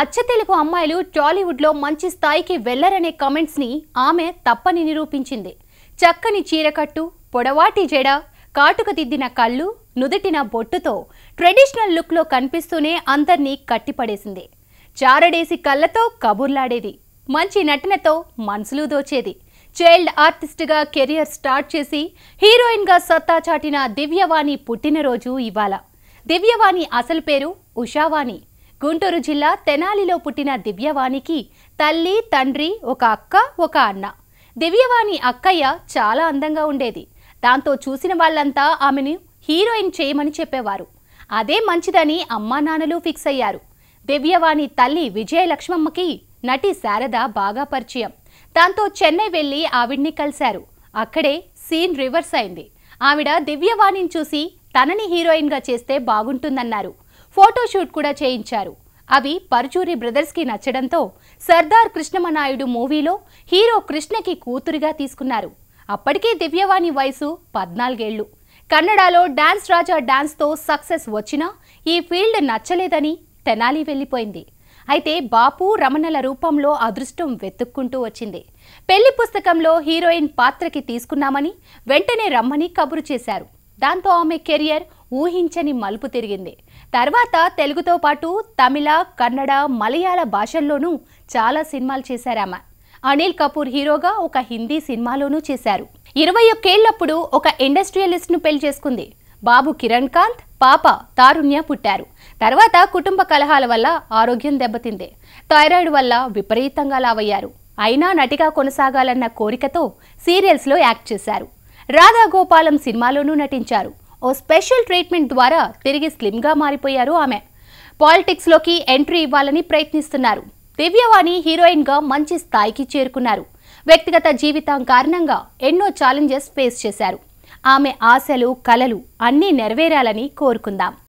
అచ్చతెలుగు అమ్మాయిలు టాలీవుడ్లో మంచి స్థాయికి వెళ్లరనే కమెంట్స్ని ఆమె తప్పని నిరూపించింది చక్కని చీరకట్టు పొడవాటి జడ దిద్దిన కళ్ళు నుదుటిన బొట్టుతో ట్రెడిషనల్ లుక్లో కనిపిస్తూనే అందర్నీ కట్టిపడేసింది చారడేసి కళ్ళతో కబుర్లాడేది మంచి నటనతో మనసులు దోచేది చైల్డ్ ఆర్టిస్ట్గా కెరియర్ స్టార్ట్ చేసి హీరోయిన్గా సత్తా చాటిన దివ్యవాణి పుట్టినరోజు ఇవాళ దివ్యవాణి అసలు పేరు ఉషావాణి గుంటూరు జిల్లా తెనాలిలో పుట్టిన దివ్యవాణికి తల్లి తండ్రి ఒక అక్క ఒక అన్న దివ్యవాణి అక్కయ్య చాలా అందంగా ఉండేది దాంతో చూసిన వాళ్ళంతా ఆమెను హీరోయిన్ చేయమని చెప్పేవారు అదే మంచిదని అమ్మా నాన్నలు ఫిక్స్ అయ్యారు దివ్యవాణి తల్లి విజయలక్ష్మమ్మకి నటి శారద బాగా పరిచయం దాంతో చెన్నై వెళ్ళి ఆవిడ్ని కలిశారు అక్కడే సీన్ రివర్స్ అయింది ఆవిడ దివ్యవాణిని చూసి తనని హీరోయిన్గా చేస్తే బాగుంటుందన్నారు ఫోటోషూట్ కూడా చేయించారు అవి పరుచూరి బ్రదర్స్కి నచ్చడంతో సర్దార్ కృష్ణమనాయుడు మూవీలో హీరో కృష్ణకి కూతురుగా తీసుకున్నారు అప్పటికే దివ్యవాణి వయసు పద్నాలుగేళ్లు కన్నడలో డాన్స్ రాజా డాన్స్తో సక్సెస్ వచ్చినా ఈ ఫీల్డ్ నచ్చలేదని తెనాలి వెళ్ళిపోయింది అయితే బాపు రమణల రూపంలో అదృష్టం వెతుక్కుంటూ వచ్చింది పెళ్లి పుస్తకంలో హీరోయిన్ పాత్రకి తీసుకున్నామని వెంటనే రమ్మని కబురు చేశారు దాంతో ఆమె కెరియర్ ఊహించని మలుపు తిరిగింది తర్వాత తెలుగుతో పాటు తమిళ కన్నడ మలయాళ భాషల్లోనూ చాలా సినిమాలు చేశారామ అనిల్ కపూర్ హీరోగా ఒక హిందీ సినిమాలోనూ చేశారు ఇరవై ఒక్కేళ్లప్పుడు ఒక ఇండస్ట్రియలిస్ట్ను పెళ్లి చేసుకుంది బాబు కిరణ్ కాంత్ పాప తారుణ్య పుట్టారు తర్వాత కుటుంబ కలహాల వల్ల ఆరోగ్యం దెబ్బతింది థైరాయిడ్ వల్ల విపరీతంగా లావయ్యారు అయినా నటిగా కొనసాగాలన్న కోరికతో సీరియల్స్లో యాక్ట్ చేశారు రాధా గోపాలం సినిమాలోనూ నటించారు ఓ స్పెషల్ ట్రీట్మెంట్ ద్వారా తిరిగి స్లిమ్గా మారిపోయారు ఆమె పాలిటిక్స్లోకి ఎంట్రీ ఇవ్వాలని ప్రయత్నిస్తున్నారు దివ్యవాణి హీరోయిన్గా మంచి స్థాయికి చేరుకున్నారు వ్యక్తిగత జీవితం కారణంగా ఎన్నో ఛాలెంజెస్ ఫేస్ చేశారు ఆమె ఆశలు కలలు అన్నీ నెరవేరాలని కోరుకుందాం